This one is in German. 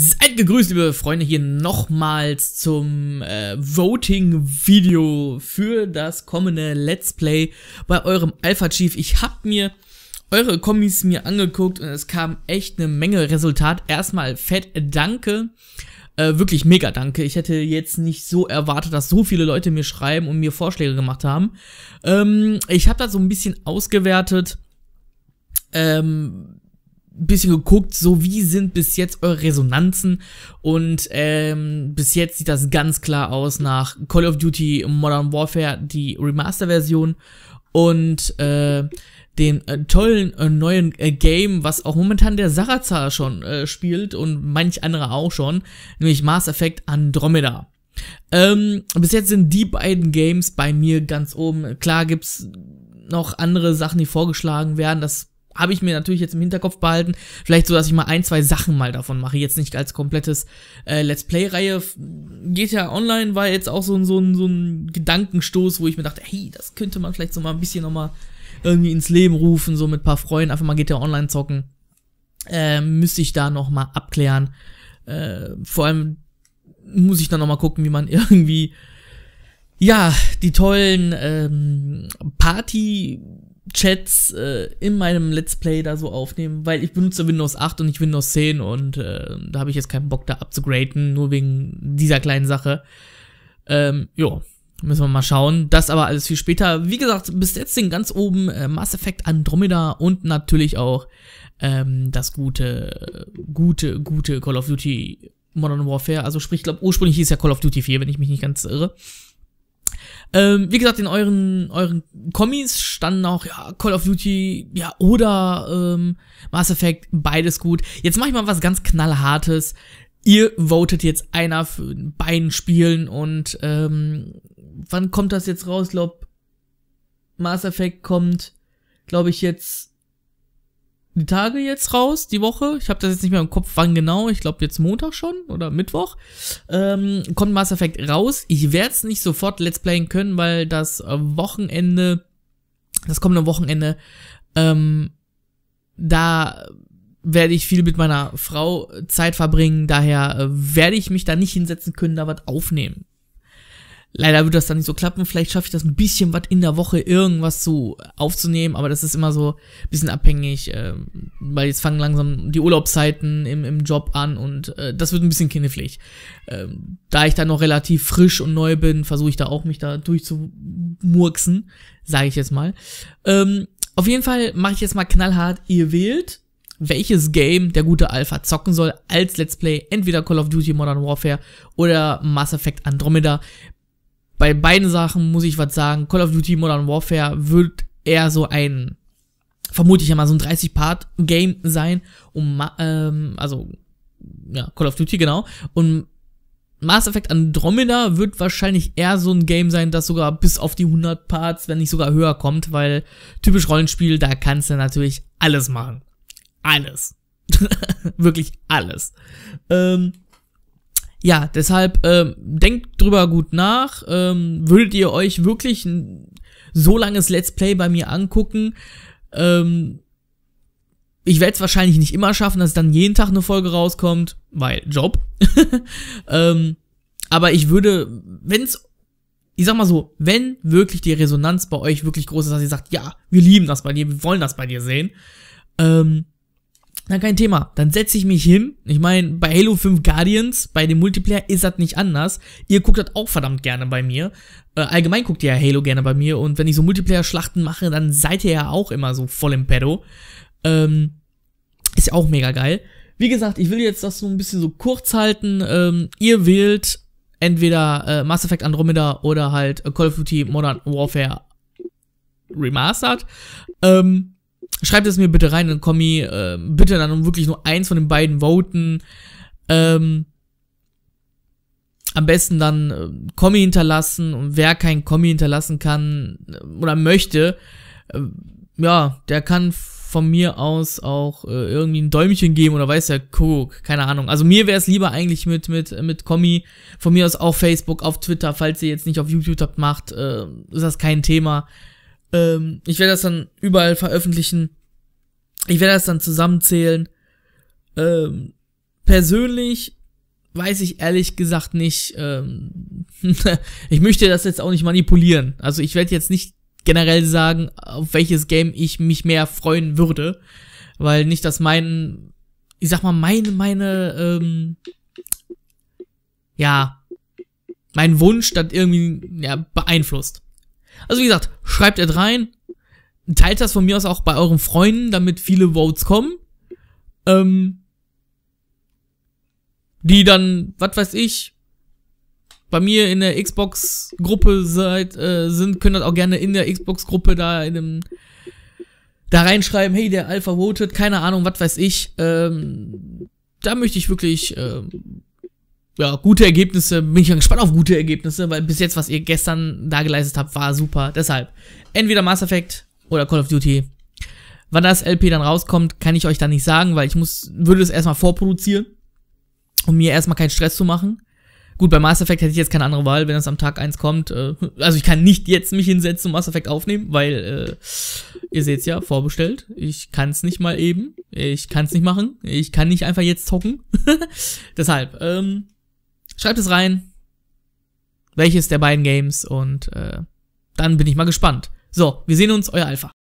Seid gegrüßt, liebe Freunde, hier nochmals zum äh, Voting-Video für das kommende Let's Play bei eurem Alpha Chief. Ich hab mir eure Kommis mir angeguckt und es kam echt eine Menge Resultat. Erstmal fett Danke, äh, wirklich mega Danke. Ich hätte jetzt nicht so erwartet, dass so viele Leute mir schreiben und mir Vorschläge gemacht haben. Ähm, ich habe das so ein bisschen ausgewertet. Ähm, bisschen geguckt, so wie sind bis jetzt eure Resonanzen und ähm, bis jetzt sieht das ganz klar aus nach Call of Duty Modern Warfare, die Remaster-Version und äh, dem äh, tollen äh, neuen äh, Game, was auch momentan der Sarazar schon äh, spielt und manch andere auch schon, nämlich Mass Effect Andromeda. Ähm, bis jetzt sind die beiden Games bei mir ganz oben. Klar gibt's noch andere Sachen, die vorgeschlagen werden. Das habe ich mir natürlich jetzt im Hinterkopf behalten. Vielleicht so, dass ich mal ein, zwei Sachen mal davon mache. Jetzt nicht als komplettes äh, Let's Play-Reihe. GTA Online war jetzt auch so ein, so, ein, so ein Gedankenstoß, wo ich mir dachte, hey, das könnte man vielleicht so mal ein bisschen nochmal irgendwie ins Leben rufen, so mit paar Freunden, einfach mal GTA Online zocken. Äh, müsste ich da nochmal abklären. Äh, vor allem muss ich dann nochmal gucken, wie man irgendwie ja, die tollen ähm, Party Chats äh, in meinem Let's Play da so aufnehmen, weil ich benutze Windows 8 und nicht Windows 10 und äh, da habe ich jetzt keinen Bock da abzugraden, nur wegen dieser kleinen Sache. Ähm, jo, müssen wir mal schauen. Das aber alles viel später. Wie gesagt, bis jetzt sind ganz oben äh, Mass Effect Andromeda und natürlich auch ähm, das gute, gute, gute Call of Duty Modern Warfare. Also sprich, ich glaube, ursprünglich hieß ja Call of Duty 4, wenn ich mich nicht ganz irre. Ähm, wie gesagt, in euren, euren Kommis standen auch ja, Call of Duty ja, oder ähm, Mass Effect, beides gut. Jetzt mache ich mal was ganz knallhartes. Ihr votet jetzt einer für beiden Spielen und ähm, wann kommt das jetzt raus? Ich Glaub, Mass Effect kommt, glaube ich, jetzt die Tage jetzt raus, die Woche. Ich habe das jetzt nicht mehr im Kopf, wann genau. Ich glaube jetzt Montag schon oder Mittwoch. Ähm, kommt Mass Effect raus. Ich werde es nicht sofort Let's Playen können, weil das äh, Wochenende, das kommende Wochenende, ähm, da werde ich viel mit meiner Frau Zeit verbringen. Daher äh, werde ich mich da nicht hinsetzen können, da was aufnehmen. Leider wird das dann nicht so klappen. Vielleicht schaffe ich das ein bisschen was in der Woche irgendwas zu aufzunehmen, aber das ist immer so ein bisschen abhängig, äh, weil jetzt fangen langsam die Urlaubszeiten im, im Job an und äh, das wird ein bisschen kindeflich. Äh, da ich da noch relativ frisch und neu bin, versuche ich da auch mich da durchzumurksen, sage ich jetzt mal. Ähm, auf jeden Fall mache ich jetzt mal knallhart, ihr wählt welches Game der gute Alpha zocken soll als Let's Play, entweder Call of Duty Modern Warfare oder Mass Effect Andromeda bei beiden Sachen muss ich was sagen. Call of Duty Modern Warfare wird eher so ein, vermute ich ja mal, so ein 30-Part-Game sein. Um, ähm, also, ja, Call of Duty, genau. Und Mass Effect Andromeda wird wahrscheinlich eher so ein Game sein, das sogar bis auf die 100 Parts, wenn nicht sogar höher kommt, weil typisch Rollenspiel, da kannst du natürlich alles machen. Alles. Wirklich alles. Ähm, ja, deshalb ähm, denkt drüber gut nach. Ähm, würdet ihr euch wirklich ein so langes Let's Play bei mir angucken? Ähm, ich werde es wahrscheinlich nicht immer schaffen, dass dann jeden Tag eine Folge rauskommt, weil Job. ähm, aber ich würde, wenn's ich sag mal so, wenn wirklich die Resonanz bei euch wirklich groß ist, dass ihr sagt, ja, wir lieben das bei dir, wir wollen das bei dir sehen, ähm, na, kein Thema. Dann setze ich mich hin. Ich meine, bei Halo 5 Guardians, bei dem Multiplayer ist das nicht anders. Ihr guckt das auch verdammt gerne bei mir. Äh, allgemein guckt ihr ja Halo gerne bei mir. Und wenn ich so Multiplayer-Schlachten mache, dann seid ihr ja auch immer so voll im Pedo. Ähm, ist ja auch mega geil. Wie gesagt, ich will jetzt das so ein bisschen so kurz halten. Ähm, ihr wählt entweder äh, Mass Effect Andromeda oder halt äh, Call of Duty Modern Warfare Remastered. Ähm, schreibt es mir bitte rein in Kommi, äh, bitte dann um wirklich nur eins von den beiden voten. Ähm, am besten dann äh, Kommi hinterlassen und wer kein Kommi hinterlassen kann ähm, oder möchte, äh, ja, der kann von mir aus auch äh, irgendwie ein Däumchen geben oder weiß der Kuckuck, keine Ahnung. Also mir wäre es lieber eigentlich mit mit mit Kommi, von mir aus auch Facebook, auf Twitter, falls ihr jetzt nicht auf YouTube habt, macht, äh, ist das kein Thema. Ähm, ich werde das dann überall veröffentlichen. Ich werde das dann zusammenzählen. Ähm, persönlich weiß ich ehrlich gesagt nicht. Ähm, ich möchte das jetzt auch nicht manipulieren. Also ich werde jetzt nicht generell sagen, auf welches Game ich mich mehr freuen würde, weil nicht, dass mein, ich sag mal, meine, meine, ähm, ja, mein Wunsch dann irgendwie ja, beeinflusst. Also wie gesagt, schreibt es rein, teilt das von mir aus auch bei euren Freunden, damit viele Votes kommen. Ähm, die dann, was weiß ich, bei mir in der Xbox-Gruppe seid, äh, sind, können das auch gerne in der Xbox-Gruppe da in dem da reinschreiben, hey, der Alpha voted, keine Ahnung, was weiß ich. Ähm, da möchte ich wirklich ähm, ja, gute Ergebnisse, bin ich ja gespannt auf gute Ergebnisse, weil bis jetzt, was ihr gestern da geleistet habt, war super. Deshalb, entweder Mass Effect oder Call of Duty. Wann das LP dann rauskommt, kann ich euch dann nicht sagen, weil ich muss, würde es erstmal vorproduzieren, um mir erstmal keinen Stress zu machen. Gut, bei Mass Effect hätte ich jetzt keine andere Wahl, wenn das am Tag 1 kommt. Äh, also ich kann nicht jetzt mich hinsetzen und Mass Effect aufnehmen, weil äh, ihr seht's ja, vorbestellt. Ich kann's nicht mal eben. Ich kann's nicht machen. Ich kann nicht einfach jetzt zocken. Deshalb, ähm, Schreibt es rein, welches der beiden Games und äh, dann bin ich mal gespannt. So, wir sehen uns, euer Alpha.